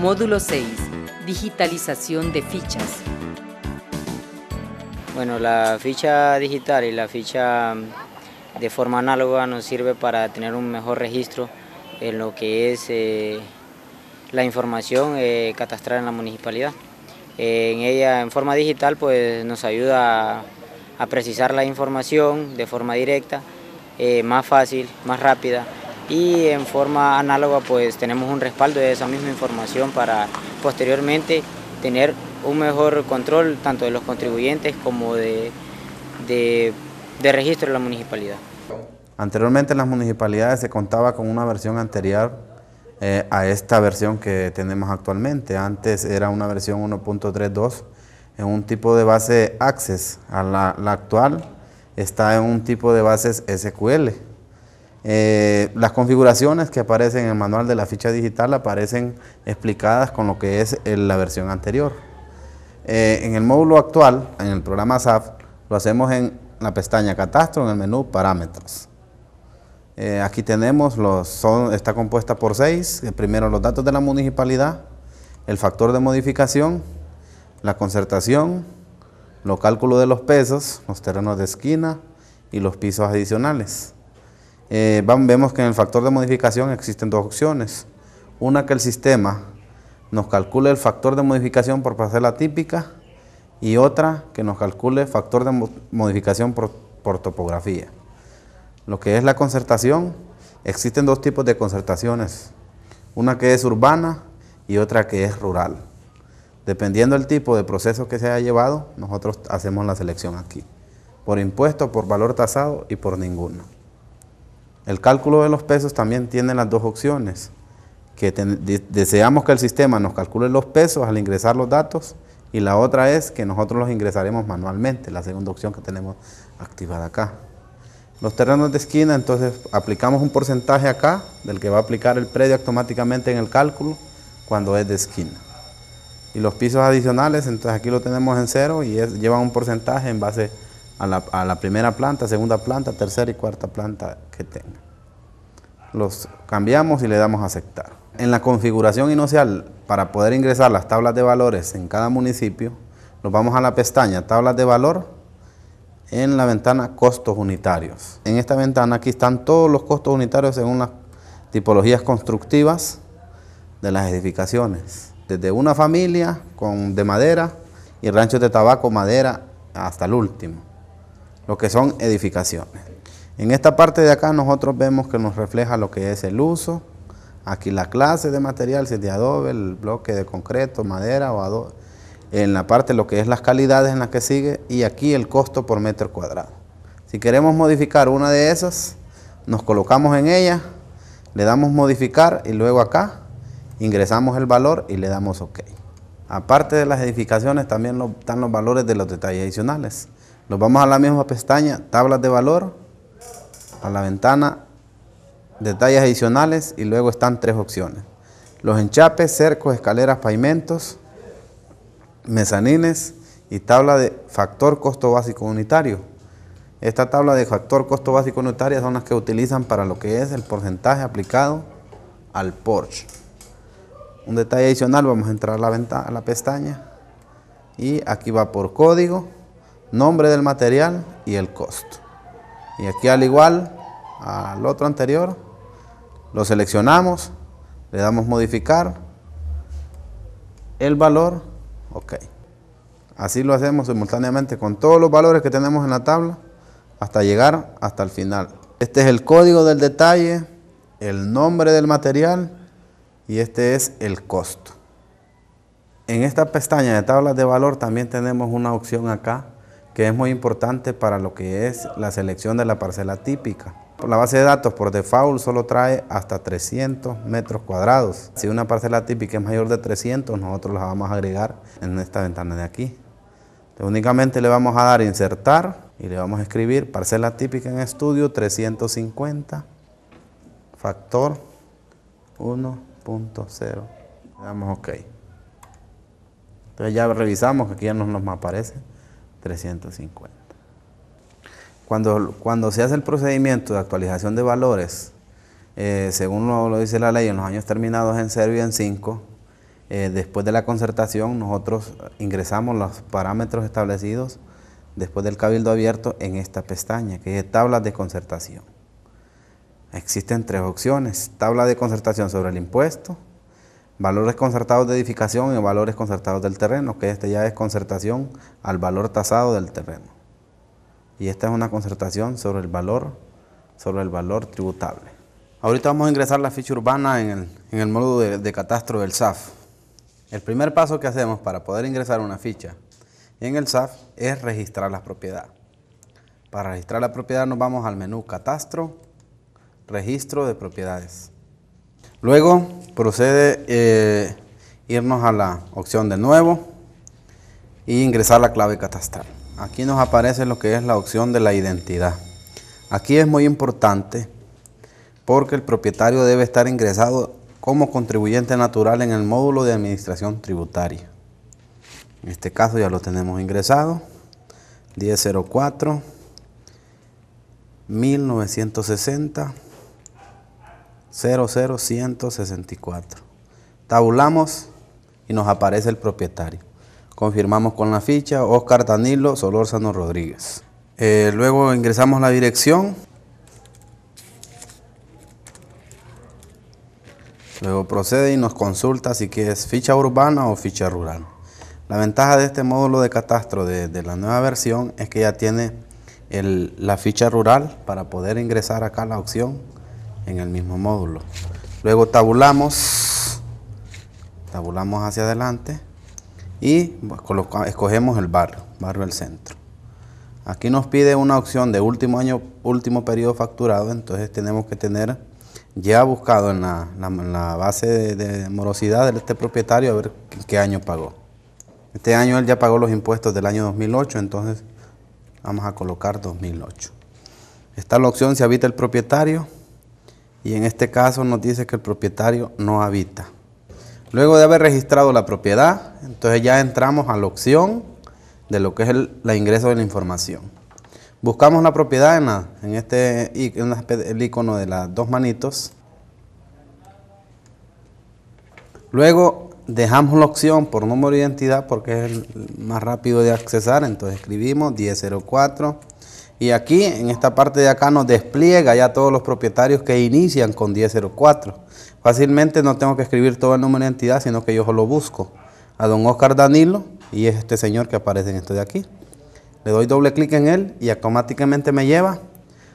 Módulo 6. Digitalización de fichas. Bueno, la ficha digital y la ficha mm, de forma análoga nos sirve para tener un mejor registro en lo que es eh, la información eh, catastral en la municipalidad. en ella, en forma digital, pues nos ayuda a precisar la información de forma directa, eh, más fácil, más rápida, y en forma análoga pues tenemos un respaldo de esa misma información para posteriormente tener un mejor control tanto de los contribuyentes como de, de, registro de la municipalidad. Anteriormente en las municipalidades se contaba con una versión anterior eh, a esta versión que tenemos actualmente. Antes era una versión 1.32 en un tipo de base Access. A la actual está en un tipo de bases SQL. Eh, las configuraciones que aparecen en el manual de la ficha digital aparecen explicadas con lo que es eh, la versión anterior. Eh, en el módulo actual, en el programa SAP, lo hacemos en la pestaña Catastro, en el menú Parámetros. aquí tenemos, los, está compuesta por seis, primero los datos de la municipalidad, el factor de modificación, la concertación, los cálculos de los pesos, los terrenos de esquina y los pisos adicionales. Eh, vemos que en el factor de modificación existen dos opciones. Una que el sistema nos calcule el factor de modificación por parcela típica y otra que nos calcule factor de modificación por, por topografía. Lo que es la concertación, existen dos tipos de concertaciones, una que es urbana y otra que es rural. Dependiendo del tipo de proceso que se haya llevado, nosotros hacemos la selección aquí, por impuesto, por valor tasado y por ninguno. El cálculo de los pesos también tiene las dos opciones, que deseamos que el sistema nos calcule los pesos al ingresar los datos y la otra es que nosotros los ingresaremos manualmente, la segunda opción que tenemos activada acá. Los terrenos de esquina, entonces aplicamos un porcentaje acá del que va a aplicar el predio automáticamente en el cálculo cuando es de esquina. Y los pisos adicionales, entonces aquí lo tenemos en cero y llevan un porcentaje en base a a la, primera planta, segunda planta, tercera y cuarta planta que tenga. Los cambiamos y le damos a aceptar. En la configuración inicial, para poder ingresar las tablas de valores en cada municipio, nos vamos a la pestaña tablas de valor en la ventana costos unitarios. En esta ventana aquí están todos los costos unitarios según las tipologías constructivas de las edificaciones. Desde una familia con, de madera y ranchos de tabaco, madera, hasta el último lo que son edificaciones. En esta parte de acá nosotros vemos que nos refleja lo que es el uso, aquí la clase de material, si es de adobe, el bloque de concreto, madera o adobe, en la parte lo que es las calidades en las que sigue y aquí el costo por metro cuadrado. Si queremos modificar una de esas, nos colocamos en ella, le damos modificar y luego acá ingresamos el valor y le damos OK. Aparte de las edificaciones también están los valores de los detalles adicionales. Nos vamos a la misma pestaña, tablas de valor, a la ventana, detalles adicionales y luego están tres opciones. Los enchapes, cercos, escaleras, pavimentos, mezanines y tabla de factor costo básico unitario. Esta tabla de factor costo básico unitario son las que utilizan para lo que es el porcentaje aplicado al Porsche. Un detalle adicional, vamos a entrar a la, a la pestaña y aquí va por código nombre del material y el costo. Y aquí al igual al otro anterior, lo seleccionamos, le damos modificar, el valor, ok. Así lo hacemos simultáneamente con todos los valores que tenemos en la tabla hasta llegar hasta el final. Este es el código del detalle, el nombre del material y este es el costo. En esta pestaña de tablas de valor también tenemos una opción acá que es muy importante para lo que es la selección de la parcela típica. La base de datos por default solo trae hasta 300 metros cuadrados. Si una parcela típica es mayor de 300, nosotros la vamos a agregar en esta ventana de aquí. únicamente le vamos a dar insertar y le vamos a escribir parcela típica en estudio 350 factor 1.0. Le damos OK. Entonces ya revisamos que aquí ya no nos aparece. 350. Cuando, cuando se hace el procedimiento de actualización de valores, eh, según lo, dice la ley, en los años terminados en 0 y en 5, eh, después de la concertación nosotros ingresamos los parámetros establecidos después del cabildo abierto en esta pestaña, que es tablas de concertación. Existen tres opciones, tabla de concertación sobre el impuesto, valores concertados de edificación y valores concertados del terreno, que este ya es concertación al valor tasado del terreno. Y esta es una concertación sobre el valor, sobre el valor tributable. Ahorita vamos a ingresar la ficha urbana en el, en módulo de, de catastro del SAF. El primer paso que hacemos para poder ingresar una ficha en el SAF es registrar la propiedad. Para registrar la propiedad nos vamos al menú Catastro, Registro de Propiedades. Luego procede eh, irnos a la opción de nuevo y e ingresar la clave catastral. Aquí nos aparece lo que es la opción de la identidad. Aquí es muy importante porque el propietario debe estar ingresado como contribuyente natural en el módulo de administración tributaria. En este caso ya lo tenemos ingresado. 1004 1960 00164. Tabulamos y nos aparece el propietario. Confirmamos con la ficha Oscar Danilo Solórzano Rodríguez. Eh, luego ingresamos la dirección. Luego procede y nos consulta si es ficha urbana o ficha rural. La ventaja de este módulo de catastro de, la nueva versión es que ya tiene la ficha rural para poder ingresar acá a la opción en el mismo módulo. Luego tabulamos, tabulamos hacia adelante y escogemos el barrio, barrio del centro. Aquí nos pide una opción de último año, último periodo facturado, entonces tenemos que tener ya buscado en la, base de, morosidad de este propietario a ver qué, año pagó. Este año él ya pagó los impuestos del año 2008, entonces vamos a colocar 2008. Está la opción si habita el propietario, y en este caso nos dice que el propietario no habita. Luego de haber registrado la propiedad, entonces ya entramos a la opción de lo que es el la ingreso de la información. Buscamos la propiedad en, este el icono de las dos manitos. Luego dejamos la opción por número de identidad porque es el más rápido de accesar, entonces escribimos 1004 y aquí, en esta parte de acá, nos despliega ya todos los propietarios que inician con 1004. Fácilmente no tengo que escribir todo el número de entidad, sino que yo solo busco a don Oscar Danilo y es este señor que aparece en esto de aquí. Le doy doble clic en él y automáticamente me lleva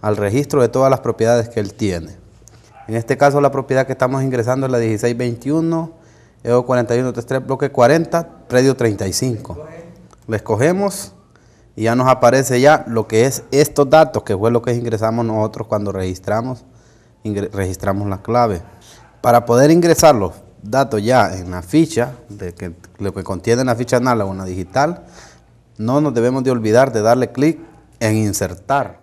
al registro de todas las propiedades que él tiene. En este caso, la propiedad que estamos ingresando es la 1621, EO 4133, bloque 40, predio 35. Le escogemos y ya nos aparece ya lo que es estos datos, que fue lo que ingresamos nosotros cuando registramos, registramos la clave. Para poder ingresar los datos ya en la ficha, de que, lo que contiene la ficha análoga o una digital, no nos debemos de olvidar de darle clic en insertar.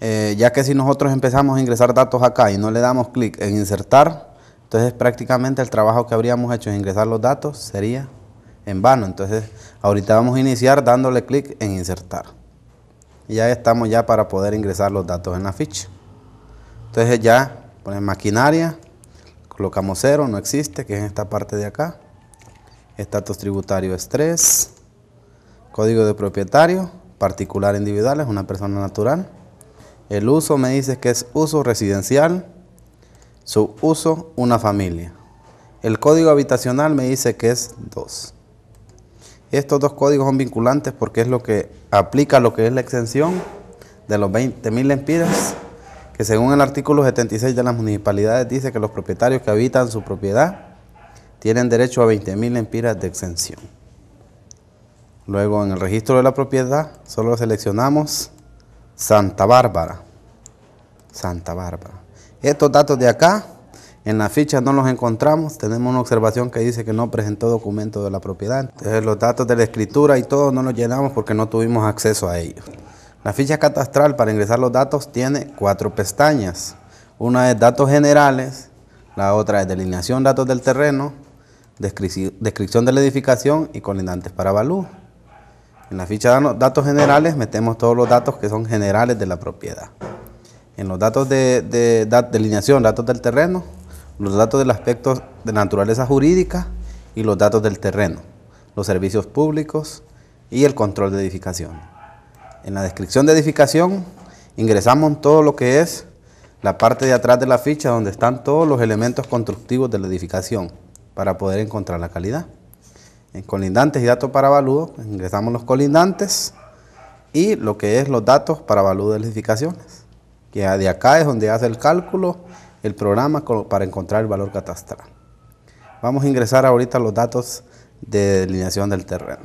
Eh, ya que si nosotros empezamos a ingresar datos acá y no le damos clic en insertar, entonces prácticamente el trabajo que habríamos hecho en ingresar los datos sería en vano. Entonces, ahorita vamos a iniciar dándole clic en insertar. Y ya estamos ya para poder ingresar los datos en la ficha. Entonces ya ponen maquinaria, colocamos cero, no existe, que es esta parte de acá. Estatus tributario es 3. Código de propietario, particular individual, es una persona natural. El uso me dice que es uso residencial, su uso una familia. El código habitacional me dice que es 2. Estos dos códigos son vinculantes porque es lo que aplica lo que es la exención de los 20.000 lempiras, que según el artículo 76 de las municipalidades dice que los propietarios que habitan su propiedad tienen derecho a 20.000 lempiras de exención. Luego en el registro de la propiedad solo seleccionamos Santa Bárbara. Santa Bárbara. Estos datos de acá en la ficha no los encontramos, tenemos una observación que dice que no presentó documento de la propiedad. Entonces los datos de la escritura y todo no los llenamos porque no tuvimos acceso a ellos. La ficha catastral para ingresar los datos tiene cuatro pestañas. Una es datos generales, la otra es delineación datos del terreno, descripción de la edificación y colindantes para balú. En la ficha de datos generales metemos todos los datos que son generales de la propiedad. En los datos de, de, de delineación, datos del terreno, los datos del aspecto de naturaleza jurídica y los datos del terreno, los servicios públicos y el control de edificación. En la descripción de edificación ingresamos todo lo que es la parte de atrás de la ficha donde están todos los elementos constructivos de la edificación para poder encontrar la calidad. En colindantes y datos para avalúo ingresamos los colindantes y lo que es los datos para avalúo de las edificaciones, que de acá es donde hace el cálculo el programa para encontrar el valor catastral. Vamos a ingresar ahorita los datos de delineación del terreno.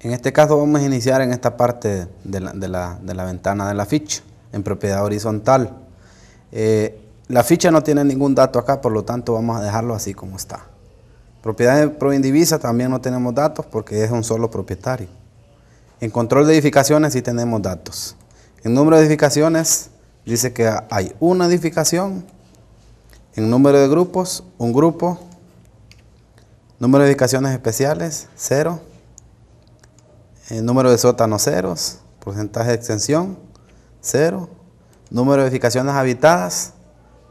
En este caso vamos a iniciar en esta parte de la, ventana de la ficha, en propiedad horizontal. Eh, la ficha no tiene ningún dato acá, por lo tanto vamos a dejarlo así como está. Propiedad de proindivisa también no tenemos datos porque es un solo propietario. En control de edificaciones sí tenemos datos. En número de edificaciones dice que hay una edificación en número de grupos, un grupo. Número de edificaciones especiales, cero. Eh, número de sótanos, ceros. Porcentaje de extensión, cero. Número de edificaciones habitadas,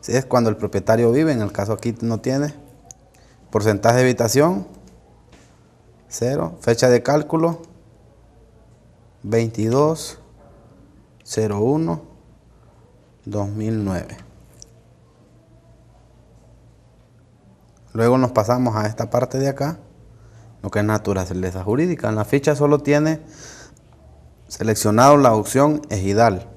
si es cuando el propietario vive, en el caso aquí no tiene. Porcentaje de habitación, cero. Fecha de cálculo, 22 2009. Luego nos pasamos a esta parte de acá, lo que es naturaleza jurídica. En la ficha solo tiene seleccionado la opción ejidal.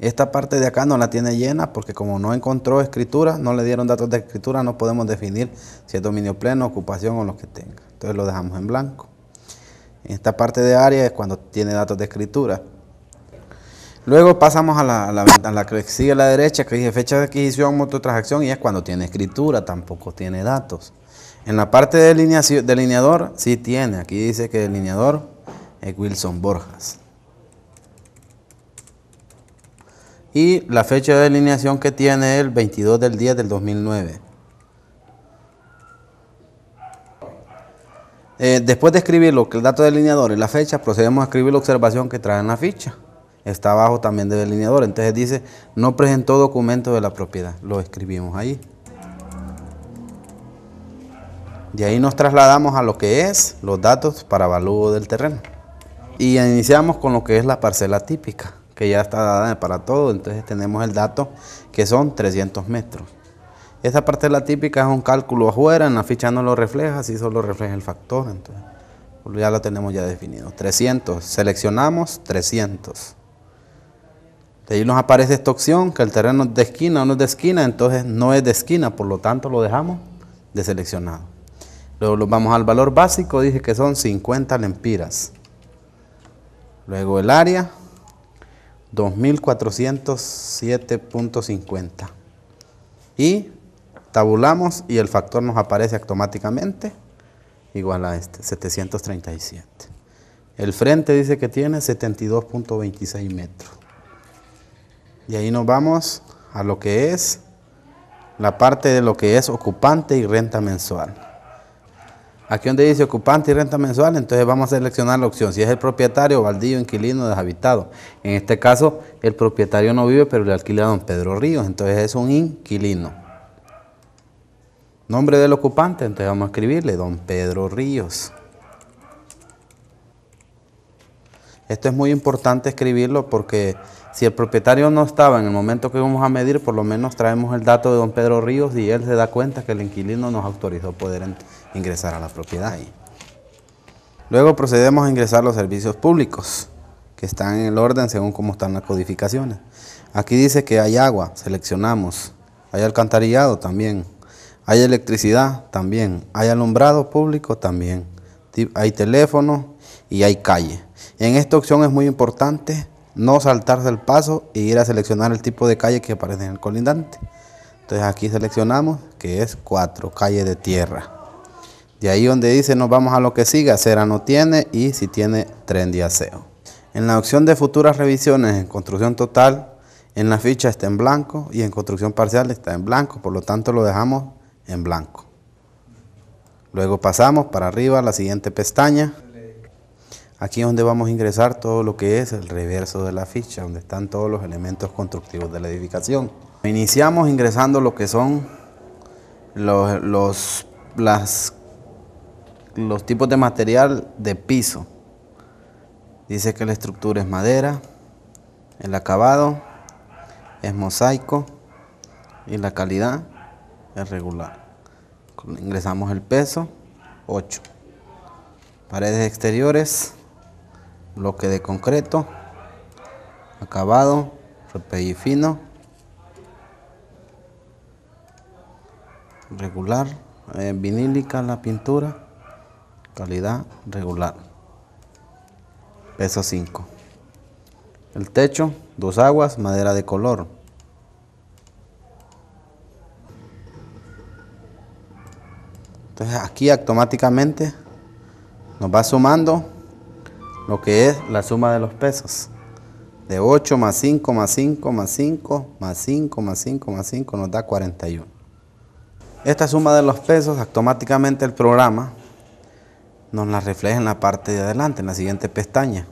Esta parte de acá no la tiene llena porque como no encontró escritura, no le dieron datos de escritura, no podemos definir si es dominio pleno, ocupación o lo que tenga. Entonces lo dejamos en blanco. Esta parte de área es cuando tiene datos de escritura. Luego pasamos a la, que sigue a la derecha, que dice fecha de adquisición, moto transacción, y es cuando tiene escritura, tampoco tiene datos. En la parte de delineador, sí tiene. Aquí dice que delineador es Wilson Borjas. Y la fecha de delineación que tiene es el 22 del 10 del 2009. Eh, después de escribir el dato delineador y la fecha, procedemos a escribir la observación que trae en la ficha está abajo también del delineador. Entonces dice, no presentó documento de la propiedad. Lo escribimos ahí. Y ahí nos trasladamos a lo que es los datos para valúo del terreno. Y iniciamos con lo que es la parcela típica, que ya está dada para todo. Entonces tenemos el dato que son 300 metros. Esta parcela típica es un cálculo afuera, en la ficha no lo refleja, si solo refleja el factor. ya lo tenemos ya definido. 300, seleccionamos 300. De ahí nos aparece esta opción, que el terreno es de esquina o no es de esquina, entonces no es de esquina, por lo tanto lo dejamos deseleccionado. Luego vamos al valor básico, dice que son 50 lempiras. Luego el área, 2407.50. Y tabulamos y el factor nos aparece automáticamente igual a este, 737. El frente dice que tiene 72.26 metros. Y ahí nos vamos a lo que es la parte de lo que es ocupante y renta mensual. Aquí donde dice ocupante y renta mensual, entonces vamos a seleccionar la opción si es el propietario, baldío, inquilino, deshabitado. En este caso, el propietario no vive, pero le alquila a don Pedro Ríos, entonces es un inquilino. Nombre del ocupante, entonces vamos a escribirle don Pedro Ríos. Esto es muy importante escribirlo porque si el propietario no estaba en el momento que vamos a medir, por lo menos traemos el dato de don Pedro Ríos y él se da cuenta que el inquilino nos autorizó poder ingresar a la propiedad. Luego procedemos a ingresar los servicios públicos, que están en el orden según cómo están las codificaciones. Aquí dice que hay agua, seleccionamos. Hay alcantarillado también. Hay electricidad también. Hay alumbrado público también. Hay teléfono y hay calle. En esta opción es muy importante no saltarse el paso y e ir a seleccionar el tipo de calle que aparece en el colindante. Entonces aquí seleccionamos que es 4, calle de tierra. De ahí donde dice nos vamos a lo que siga, cera no tiene y si tiene tren de aseo. En la opción de futuras revisiones en construcción total, en la ficha está en blanco y en construcción parcial está en blanco, por lo tanto lo dejamos en blanco. Luego pasamos para arriba a la siguiente pestaña. Aquí es donde vamos a ingresar todo lo que es el reverso de la ficha, donde están todos los elementos constructivos de la edificación. Iniciamos ingresando lo que son los, los tipos de material de piso. Dice que la estructura es madera, el acabado es mosaico y la calidad es regular. Ingresamos el peso, 8. Paredes exteriores, bloque de concreto, acabado, repelli fino, regular, eh, vinílica la pintura, calidad regular, peso 5. El techo, dos aguas, madera de color. Entonces aquí automáticamente nos va sumando lo que es la suma de los pesos. De 8 más 5 más 5 más 5 más 5 más 5 más 5 nos da 41. Esta suma de los pesos automáticamente el programa nos la refleja en la parte de adelante, en la siguiente pestaña.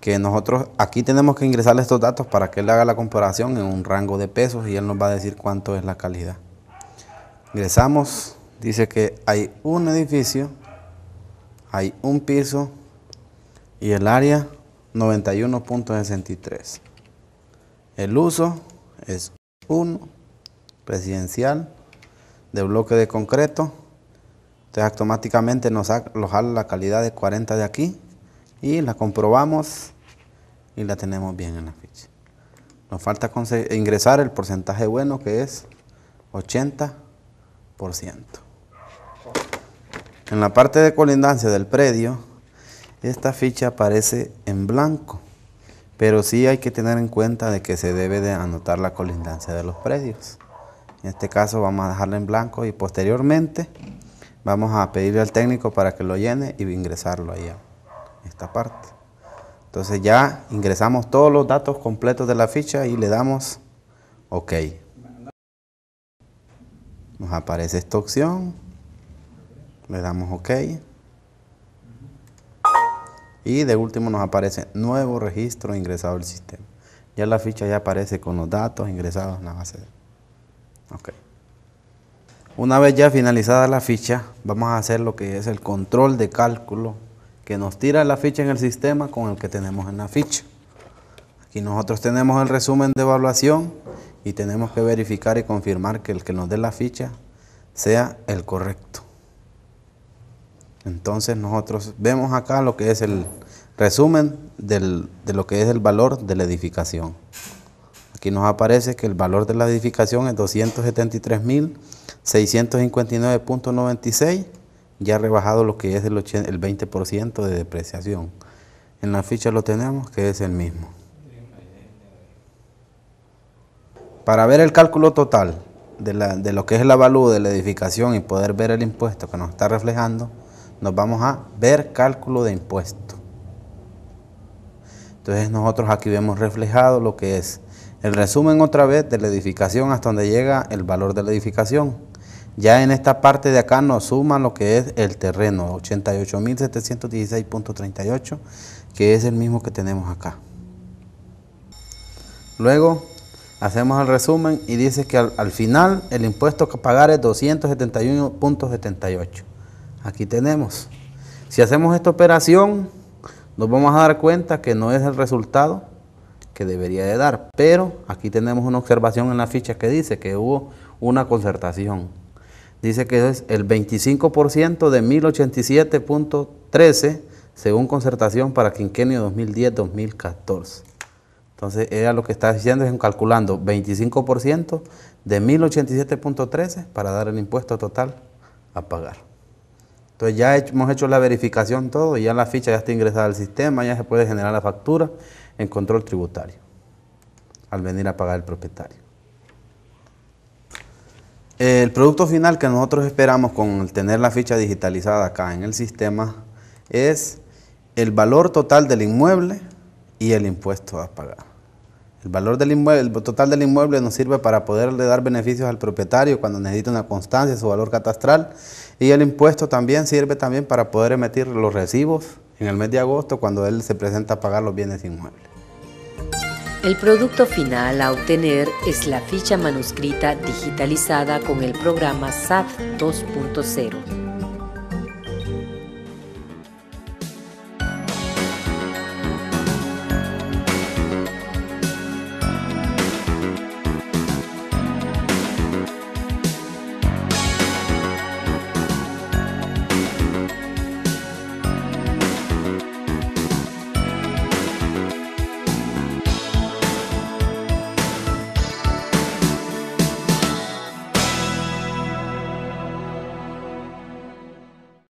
Que nosotros aquí tenemos que ingresar estos datos para que él haga la comparación en un rango de pesos y él nos va a decir cuánto es la calidad. Ingresamos, dice que hay un edificio, hay un piso y el área 91.63. El uso es 1 presidencial de bloque de concreto. Entonces automáticamente nos jala la calidad de 40 de aquí y la comprobamos y la tenemos bien en la ficha. Nos falta ingresar el porcentaje bueno que es 80%. En la parte de colindancia del predio esta ficha aparece en blanco, pero sí hay que tener en cuenta de que se debe de anotar la colindancia de los predios. En este caso vamos a dejarla en blanco y posteriormente vamos a pedirle al técnico para que lo llene y ingresarlo ahí a esta parte. Entonces ya ingresamos todos los datos completos de la ficha y le damos OK. Nos aparece esta opción, le damos OK. Y de último nos aparece nuevo registro ingresado al sistema. Ya la ficha ya aparece con los datos ingresados en la base. Okay. Una vez ya finalizada la ficha, vamos a hacer lo que es el control de cálculo que nos tira la ficha en el sistema con el que tenemos en la ficha. Aquí nosotros tenemos el resumen de evaluación y tenemos que verificar y confirmar que el que nos dé la ficha sea el correcto. Entonces nosotros vemos acá lo que es el resumen de lo que es el valor de la edificación. Aquí nos aparece que el valor de la edificación es 273.659.96, ya rebajado lo que es el, 20% de depreciación. En la ficha lo tenemos que es el mismo. Para ver el cálculo total de, lo que es la valú de la edificación y poder ver el impuesto que nos está reflejando, nos vamos a ver cálculo de impuesto. Entonces nosotros aquí vemos reflejado lo que es el resumen otra vez de la edificación hasta donde llega el valor de la edificación. Ya en esta parte de acá nos suma lo que es el terreno, 88.716.38, que es el mismo que tenemos acá. Luego hacemos el resumen y dice que al, al final el impuesto que pagar es 271.78. Aquí tenemos. Si hacemos esta operación, nos vamos a dar cuenta que no es el resultado que debería de dar. Pero aquí tenemos una observación en la ficha que dice que hubo una concertación. Dice que es el 25% de 1087.13 según concertación para quinquenio 2010-2014. Entonces ella lo que está diciendo es calculando 25% de 1087.13 para dar el impuesto total a pagar. Entonces ya hemos hecho la verificación todo y ya la ficha ya está ingresada al sistema, ya se puede generar la factura en control tributario al venir a pagar el propietario. El producto final que nosotros esperamos con tener la ficha digitalizada acá en el sistema es el valor total del inmueble y el impuesto a pagar. El valor del inmueble, el total del inmueble nos sirve para poderle dar beneficios al propietario cuando necesita una constancia de su valor catastral y el impuesto también sirve también para poder emitir los recibos en el mes de agosto cuando él se presenta a pagar los bienes inmuebles. El producto final a obtener es la ficha manuscrita digitalizada con el programa SAF 2.0